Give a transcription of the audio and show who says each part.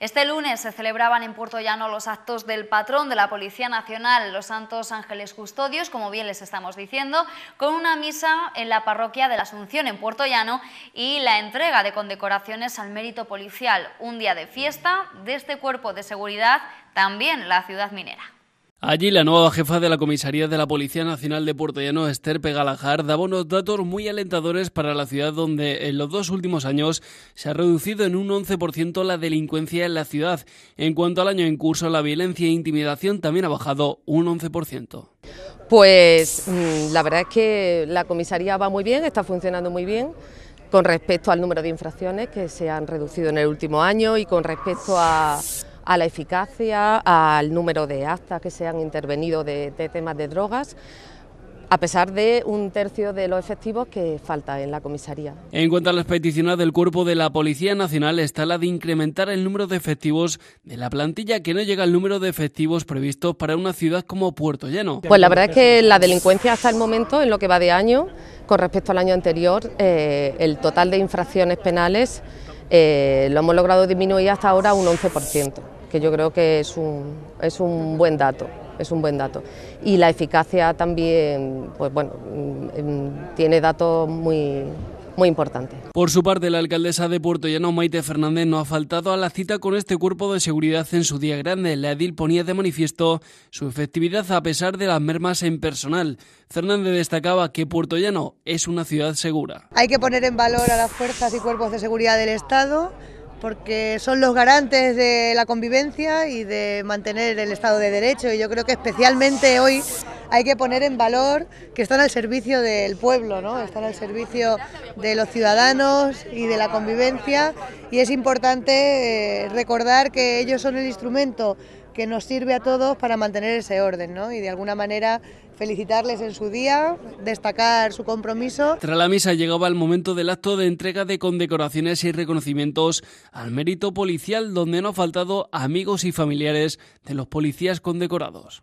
Speaker 1: Este lunes se celebraban en Puerto Llano los actos del patrón de la Policía Nacional, los Santos Ángeles Custodios, como bien les estamos diciendo, con una misa en la parroquia de la Asunción en Puerto Llano y la entrega de condecoraciones al mérito policial, un día de fiesta de este cuerpo de seguridad, también la ciudad minera.
Speaker 2: Allí, la nueva jefa de la comisaría de la Policía Nacional de Puerto Llano, Esther Pegalajar, daba unos datos muy alentadores para la ciudad donde en los dos últimos años se ha reducido en un 11% la delincuencia en la ciudad. En cuanto al año en curso, la violencia e intimidación también ha bajado un
Speaker 3: 11%. Pues mm, la verdad es que la comisaría va muy bien, está funcionando muy bien con respecto al número de infracciones que se han reducido en el último año y con respecto a a la eficacia, al número de actas que se han intervenido de, temas de drogas a pesar de un tercio de los efectivos que falta en la comisaría.
Speaker 2: En cuanto a las peticiones del cuerpo de la Policía Nacional, está la de incrementar el número de efectivos de la plantilla que no llega al número de efectivos previstos para una ciudad como Puerto Llano. Pues la verdad es que la delincuencia hasta el
Speaker 3: momento, en lo que va de año, con respecto al año anterior, eh, el total de infracciones penales eh, lo hemos logrado disminuir hasta ahora un 11% que yo creo que es un, es un buen dato es un buen dato. Y la eficacia también, pues bueno, mm, mm, tiene datos muy, muy importante.
Speaker 2: Por su parte, la alcaldesa de Puerto Llano, Maite Fernández, no ha faltado a la cita con este cuerpo de seguridad en su día grande. La edil ponía de manifiesto su efectividad a pesar de las mermas en personal. Fernández destacaba que Puerto Llano es una ciudad segura.
Speaker 4: Hay que poner en valor a las fuerzas y cuerpos de seguridad del Estado porque son los garantes de la convivencia y de mantener el Estado de Derecho. Y yo creo que especialmente hoy hay que poner en valor que están al servicio del pueblo, ¿no? están al servicio de los ciudadanos y de la convivencia. Y es importante eh, recordar que ellos son el instrumento que nos sirve a todos para mantener ese orden ¿no? y de alguna manera felicitarles en su día, destacar su compromiso.
Speaker 2: Tras la misa llegaba el momento del acto de entrega de condecoraciones y reconocimientos al mérito policial donde no ha faltado amigos y familiares de los policías condecorados.